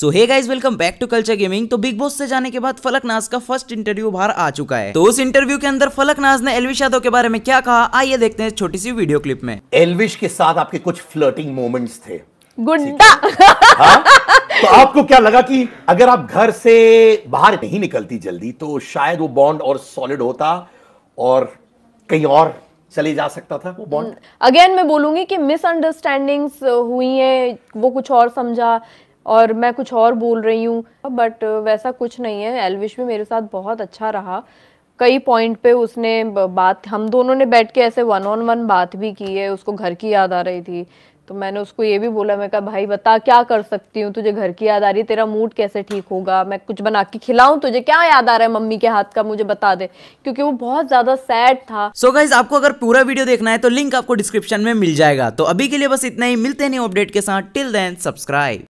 So hey guys welcome back to culture gaming तो बिग बॉस से जाने के बाद फलक नाज का फर्स्ट इंटरव्यू बाहर आ चुका है तो उस इंटरव्यू के अंदर फलक नाज ने एलविश यादव के बारे में क्या कहा आइए देखते हैं छोटी सी वीडियो क्लिप में एलविश के साथ आपके कुछ फ्लर्टिंग मोमेंट्स थे गुंडा हाँ? तो आपको क्या लगा कि अगर आप घर से बाहर नहीं निकलती जल्दी तो शायद वो बॉन्ड और सॉलिड होता और कहीं और चले जा सकता था वो बॉन्ड अगेन मैं बोलूंगी कि मिसअंडरस्टैंडिंग्स हुई हैं वो कुछ और समझा और मैं कुछ और बोल रही हूँ बट वैसा कुछ नहीं है एलविश भी मेरे साथ बहुत अच्छा रहा कई पॉइंट पे उसने बात हम दोनों ने बैठ के ऐसे वन ऑन वन बात भी की है उसको घर की याद आ रही थी तो मैंने उसको ये भी बोला मैं कहा भाई बता क्या कर सकती हूँ तुझे घर की याद आ रही तेरा मूड कैसे ठीक होगा मैं कुछ बना के खिलाऊं तुझे क्या याद आ रहा है मम्मी के हाथ का मुझे बता दे क्योंकि वो बहुत ज्यादा सैड था सो so गाइज आपको अगर पूरा वीडियो देखना है तो लिंक आपको डिस्क्रिप्शन में मिल जाएगा तो अभी के लिए बस इतना ही मिलते नहीं अपडेट के साथ टिल देन सब्सक्राइब